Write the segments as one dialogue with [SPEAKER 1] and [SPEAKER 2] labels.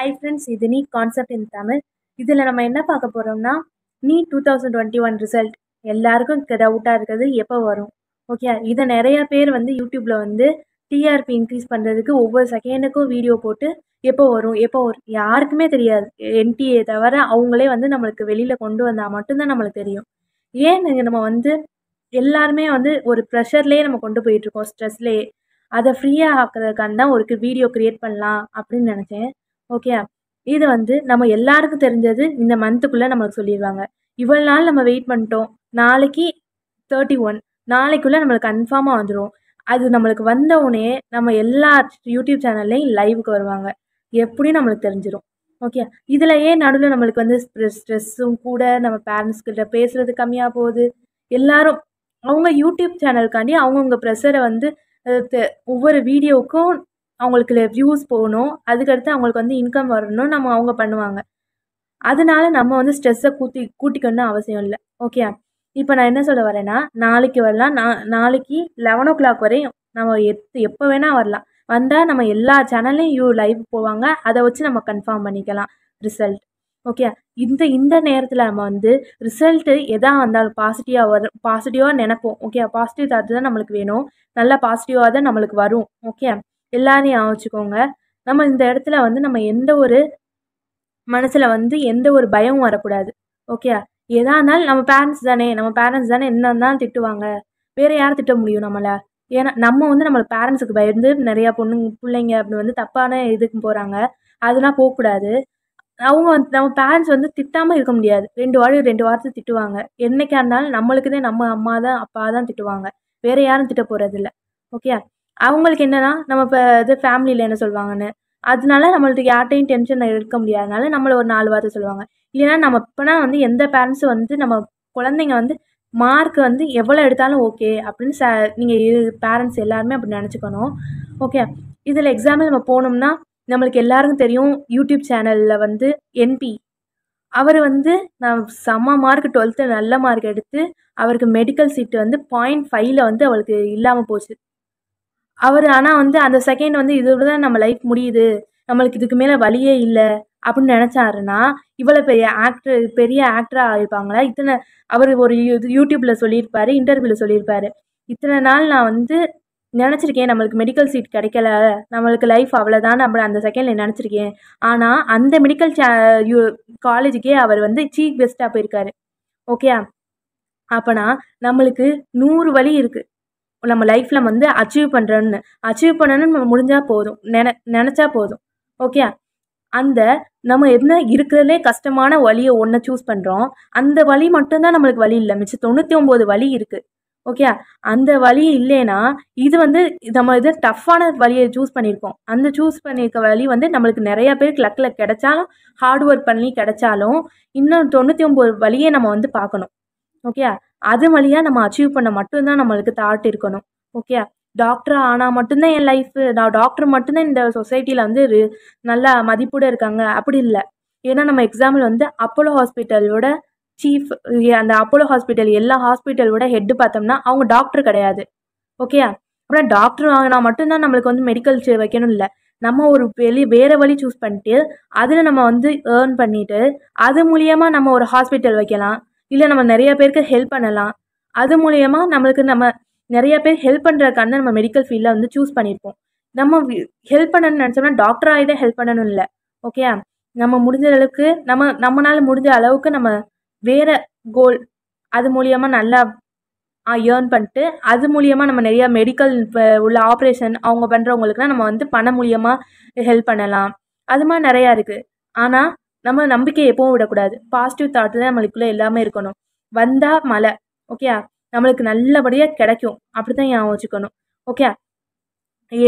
[SPEAKER 1] hi friends இது நீ concept in Tamil இதில் நம்ம என்ன பார்க்க போகிறோம்னா நீ two thousand twenty one result எல்லாருக்கும் டவுட்டாக இருக்கிறது எப்போ வரும் ஓகே இதை நிறையா பேர் வந்து யூடியூப்பில் வந்து டிஆர்பி இன்க்ரீஸ் பண்ணுறதுக்கு ஒவ்வொரு செகண்டுக்கும் வீடியோ போட்டு எப்போ வரும் எப்போ வரும் யாருக்குமே தெரியாது என்டிஏ தவிர அவங்களே வந்து நம்மளுக்கு வெளியில் கொண்டு வந்தால் மட்டும்தான் நம்மளுக்கு தெரியும் ஏன் நம்ம வந்து எல்லாருமே வந்து ஒரு ப்ரெஷர்லேயே நம்ம கொண்டு போயிட்டுருக்கோம் ஸ்ட்ரெஸ்லேயே அதை ஃப்ரீயாக ஆக்கிறதுக்கான தான் ஒரு வீடியோ க்ரியேட் பண்ணலாம் அப்படின்னு நினச்சேன் ஓகே இது வந்து நம்ம எல்லாருக்கும் தெரிஞ்சது இந்த மந்த்துக்குள்ளே நம்மளுக்கு சொல்லிடுவாங்க இவ்வளோ நாள் நம்ம வெயிட் பண்ணிட்டோம் நாளைக்கு தேர்ட்டி ஒன் நாளைக்குள்ளே நம்மளுக்கு கன்ஃபார்மாக வந்துடும் அது நம்மளுக்கு வந்த உடனே நம்ம எல்லா யூடியூப் சேனல்லையும் லைவுக்கு வருவாங்க எப்படியும் நம்மளுக்கு தெரிஞ்சிடும் ஓகே ஏன் நடுவில் நம்மளுக்கு வந்து ஸ்ட்ரெஸ்ஸும் கூட நம்ம பேரண்ட்ஸ்கிட்ட பேசுகிறது கம்மியாக போகுது எல்லாரும் அவங்க யூடியூப் சேனலுக்காண்டி அவங்கவுங்க ப்ரெஷரை வந்து ஒவ்வொரு வீடியோவுக்கும் அவங்களுக்கு வியூஸ் போகணும் அதுக்கடுத்து அவங்களுக்கு வந்து இன்கம் வரணும் நம்ம அவங்க பண்ணுவாங்க அதனால நம்ம வந்து ஸ்ட்ரெஸ்ஸை கூட்டி கூட்டிக்கணும் அவசியம் இல்லை ஓகே இப்போ நான் என்ன சொல்ல வரேன்னா நாளைக்கு வரலாம் நான் நாளைக்கு லெவன் ஓ கிளாக் வரையும் நம்ம எத் எப்போ வேணால் வரலாம் வந்தால் நம்ம எல்லா சேனல்லையும் யூ லைவ் போவாங்க அதை வச்சு நம்ம கன்ஃபார்ம் பண்ணிக்கலாம் ரிசல்ட் ஓகே இந்த இந்த நேரத்தில் நம்ம வந்து ரிசல்ட்டு எதாக வந்தாலும் பாசிட்டிவாக வரும் பாசிட்டிவாக நினைப்போம் ஓகே பாசிட்டிவ் தாட் தான் நம்மளுக்கு வேணும் நல்லா பாசிட்டிவாக தான் நம்மளுக்கு வரும் ஓகே எல்லாரையும் ஞாபகம் நம்ம இந்த இடத்துல வந்து நம்ம எந்த ஒரு மனசில் வந்து எந்த ஒரு பயமும் வரக்கூடாது ஓகே எதாக இருந்தாலும் நம்ம பேரண்ட்ஸ் தானே நம்ம பேரண்ட்ஸ் தானே என்ன இருந்தாலும் திட்டுவாங்க வேறு யார் திட்ட முடியும் நம்மளை ஏன்னா நம்ம வந்து நம்மளோட பேரண்ட்ஸுக்கு பயந்து நிறையா பொண்ணுங்க பிள்ளைங்க அப்படின்னு வந்து தப்பான இதுக்கு போகிறாங்க அதெல்லாம் போகக்கூடாது அவங்க வந்து நம்ம பேரண்ட்ஸ் வந்து திட்டாமல் இருக்க முடியாது ரெண்டு வாரம் ரெண்டு வாரத்தை திட்டுவாங்க என்றைக்கா இருந்தாலும் நம்மளுக்குதே நம்ம அம்மா தான் அப்பா தான் திட்டுவாங்க வேறு யாரும் திட்ட போகிறதில்ல ஓகே அவங்களுக்கு என்னென்னா நம்ம இப்போ இது ஃபேமிலியில் என்ன சொல்லுவாங்கன்னு அதனால நம்மளுக்கு யார்கிட்டையும் டென்ஷன் இருக்க முடியாதனால நம்மளை ஒரு நாலு வார்த்தை சொல்லுவாங்க இல்லைன்னா நம்ம இப்போனா வந்து எந்த பேரண்ட்ஸும் வந்து நம்ம குழந்தைங்க வந்து மார்க் வந்து எவ்வளோ எடுத்தாலும் ஓகே அப்படின்னு ச நீங்கள் இரு பேரண்ட்ஸ் எல்லாருமே அப்படி நினச்சிக்கணும் ஓகே இதில் எக்ஸாம்பிள் நம்ம போனோம்னா நம்மளுக்கு எல்லாருக்கும் தெரியும் யூடியூப் சேனலில் வந்து என்பி அவர் வந்து நான் செம்ம மார்க் டுவெல்த்து நல்ல மார்க் எடுத்து அவருக்கு மெடிக்கல் சீட்டு வந்து பாயிண்ட் ஃபைவ்ல வந்து அவளுக்கு இல்லாமல் போச்சு அவர் ஆனால் வந்து அந்த செகண்ட் வந்து இதோட தான் நம்ம லைஃப் முடியுது நம்மளுக்கு இதுக்கு மேலே வழியே இல்லை அப்படின்னு நினச்சாருன்னா இவ்வளோ பெரிய ஆக்டர் பெரிய ஆக்டராக ஆகிருப்பாங்களா இத்தனை அவர் ஒரு யூ யூடியூப்பில் சொல்லியிருப்பார் இன்டர்வியூவில் சொல்லியிருப்பார் இத்தனை நாள் நான் வந்து நினச்சிருக்கேன் நம்மளுக்கு மெடிக்கல் சீட் கிடைக்கல நம்மளுக்கு லைஃப் அவ்வளோதான் அப்படி அந்த செகண்டில் நினச்சிருக்கேன் ஆனால் அந்த மெடிக்கல் சே யூ காலேஜுக்கே அவர் வந்து சீஃப் கெஸ்ட்டாக போயிருக்காரு ஓகே அப்போனா நம்மளுக்கு நூறு வழி இருக்குது நம்ம லைஃப்பில் வந்து அச்சீவ் பண்ணுறோன்னு அச்சீவ் பண்ணணும்னு நம்ம முடிஞ்சால் போதும் நின நினச்சா போதும் ஓகே அந்த நம்ம என்ன இருக்கிறதுலே கஷ்டமான வழியை ஒன்றை சூஸ் பண்ணுறோம் அந்த வழி மட்டும்தான் நம்மளுக்கு வழி இல்லை மிச்சம் தொண்ணூற்றி ஒம்பது வழி இருக்குது ஓகே அந்த வழி இல்லைன்னா இது வந்து நம்ம இது டஃப்பான வழியை சூஸ் பண்ணியிருக்கோம் அந்த சூஸ் பண்ணியிருக்க வழி வந்து நம்மளுக்கு நிறையா பேருக்கு லக்கில் கிடைச்சாலும் ஹார்ட் ஒர்க் பண்ணி கிடைச்சாலும் இன்னும் தொண்ணூற்றி ஒம்பது வழியை நம்ம வந்து பார்க்கணும் ஓகே அது வழியாக நம்ம அச்சீவ் பண்ண மட்டும்தான் நம்மளுக்கு தாட் இருக்கணும் ஓகே டாக்டர் ஆனால் மட்டும்தான் என் லைஃப் நான் டாக்டர் மட்டும்தான் இந்த சொசைட்டியில் வந்து நல்லா மதிப்போடு இருக்காங்க அப்படி இல்லை ஏன்னா நம்ம எக்ஸாம்பிள் வந்து அப்போலோ ஹாஸ்பிட்டலோட சீஃப் அந்த அப்போலோ ஹாஸ்பிட்டல் எல்லா ஹாஸ்பிட்டலோட ஹெட்டு பார்த்தோம்னா அவங்க டாக்டர் கிடையாது ஓகே அப்புறம் டாக்டர் வாங்கினா மட்டும்தான் நம்மளுக்கு வந்து மெடிக்கல் வைக்கணும் இல்லை நம்ம ஒரு வெளி வேறு வழி சூஸ் பண்ணிட்டு அதில் நம்ம வந்து ஏர்ன் பண்ணிவிட்டு அது மூலியமாக நம்ம ஒரு ஹாஸ்பிட்டல் வைக்கலாம் இல்லை நம்ம நிறையா பேருக்கு ஹெல்ப் பண்ணலாம் அது மூலயமா நம்மளுக்கு நம்ம நிறைய பேர் ஹெல்ப் பண்ணுறதுக்காக நம்ம மெடிக்கல் ஃபீல்டில் வந்து சூஸ் பண்ணியிருப்போம் நம்ம ஹெல்ப் பண்ணணும்னு நினச்சோம்னா டாக்டராக தான் ஹெல்ப் பண்ணணும் இல்லை ஓகே நம்ம முடிஞ்ச அளவுக்கு நம்ம நம்மளால் முடிஞ்ச அளவுக்கு நம்ம வேறு கோல் அது மூலியமாக நல்லா ஏர்ன் பண்ணிட்டு அது மூலியமாக நம்ம நிறையா மெடிக்கல் உள்ள ஆப்ரேஷன் அவங்க பண்ணுறவங்களுக்குலாம் நம்ம வந்து பணம் மூலியமாக ஹெல்ப் பண்ணலாம் அது மாதிரி நிறையா இருக்குது ஆனால் நம்ம நம்பிக்கையை எப்பவும் விடக்கூடாது பாசிட்டிவ் தாட்டில் நம்மளுக்குள்ளே எல்லாமே இருக்கணும் வந்தால் மழை ஓகே நம்மளுக்கு நல்லபடியாக கிடைக்கும் அப்படி தான் ஞாபகம் வச்சுக்கணும் ஓகே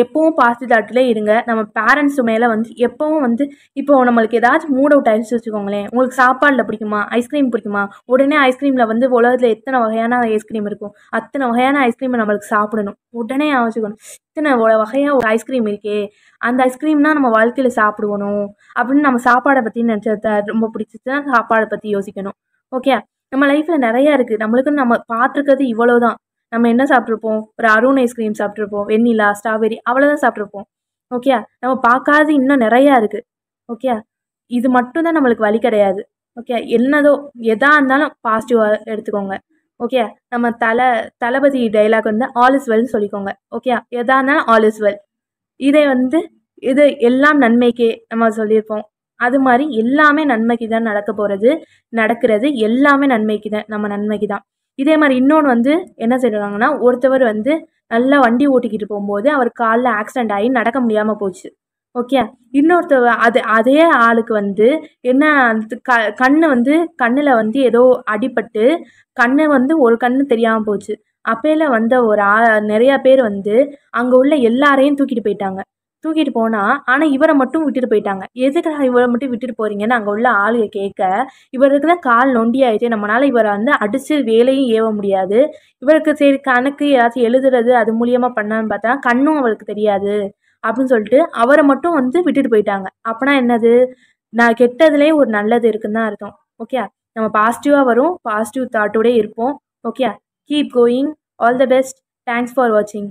[SPEAKER 1] எப்பவும் பாசிட்டிவாட்டிலே இருங்க நம்ம பேரண்ட்ஸ் மேலே வந்து எப்பவும் வந்து இப்போது நம்மளுக்கு ஏதாச்சும் மூட் அவுட் ஆயிடுச்சு வச்சுக்கோங்களேன் உங்களுக்கு சாப்பாடில் பிடிக்குமா ஐஸ்கிரீம் பிடிக்குமா உடனே ஐஸ்கிரீமில் வந்து உலகத்தில் எத்தனை வகையான ஐஸ்கிரீம் இருக்கும் அத்தனை வகையான ஐஸ்கிரீமை நம்மளுக்கு சாப்பிடணும் உடனே ஆச்சுக்கணும் இத்தனை வகையாக ஒரு ஐஸ்கிரீம் இருக்கே அந்த ஐஸ்கிரீம் தான் நம்ம வாழ்க்கையில் சாப்பிடுவணும் அப்படின்னு நம்ம சாப்பாடை பற்றி நினச்ச ரொம்ப தான் சாப்பாடை பற்றி யோசிக்கணும் ஓகே நம்ம லைஃப்பில் நிறையா இருக்குது நம்மளுக்குன்னு நம்ம பார்த்துருக்கிறது இவ்வளோ தான் நம்ம என்ன சாப்பிட்ருப்போம் ஒரு அருண் ஐஸ்கிரீம் சாப்பிட்ருப்போம் வெண்ணிலா ஸ்ட்ராபெரி அவ்வளோதான் சாப்பிட்ருப்போம் ஓகே நம்ம பார்க்காத இன்னும் நிறையா இருக்குது ஓகே இது மட்டும்தான் நம்மளுக்கு வழி கிடையாது ஓகே என்னதோ எதாக இருந்தாலும் பாசிட்டிவாக எடுத்துக்கோங்க ஓகே நம்ம தலை தளபதி டைலாக் வந்து ஆல் இஸ் வெல்னு சொல்லிக்கோங்க ஓகே எதாக இருந்தாலும் ஆல் இஸ் வெல் இதை வந்து இது எல்லாம் நன்மைக்கே நம்ம சொல்லியிருப்போம் அது மாதிரி எல்லாமே நன்மைக்கு தான் நடக்க போகிறது நடக்கிறது எல்லாமே நன்மைக்கு தான் நம்ம நன்மைக்கு தான் இதே மாதிரி இன்னொன்று வந்து என்ன செய்கிறாங்கன்னா ஒருத்தவர் வந்து நல்லா வண்டி ஓட்டிக்கிட்டு போகும்போது அவர் காலில் ஆக்சிடென்ட் ஆகி நடக்க முடியாமல் போச்சு ஓகே இன்னொருத்தர் அது அதே ஆளுக்கு வந்து என்ன க கண்ணு வந்து கண்ணில் வந்து ஏதோ அடிபட்டு கண்ணு வந்து ஒரு கண்ணு தெரியாமல் போச்சு அப்பையில் வந்த ஒரு ஆ நிறையா பேர் வந்து அங்கே உள்ள எல்லாரையும் தூக்கிட்டு போயிட்டாங்க தூக்கிட்டு போனா ஆனால் இவரை மட்டும் விட்டுட்டு போயிட்டாங்க எதுக்காக இவரை மட்டும் விட்டுட்டு போறீங்கன்னு அங்க உள்ள ஆளுக கேட்க இவருக்கு தான் கால் நொண்டி ஆயிடுச்சு நம்மளால இவரை வந்து அடிச்சு வேலையும் ஏவ முடியாது இவருக்கு சரி கணக்கு ஏதாச்சும் எழுதுறது அது மூலியமாக பண்ணான்னு பார்த்தா கண்ணும் அவளுக்கு தெரியாது அப்படின்னு சொல்லிட்டு அவரை மட்டும் வந்து விட்டுட்டு போயிட்டாங்க அப்போனா என்னது நான் கெட்டதுலேயே ஒரு நல்லது இருக்குன்னு தான் அர்த்தம் ஓகே நம்ம பாசிட்டிவாக வரும் பாசிட்டிவ் தாட்டோடே இருப்போம் okay keep going all the best thanks for வாட்சிங்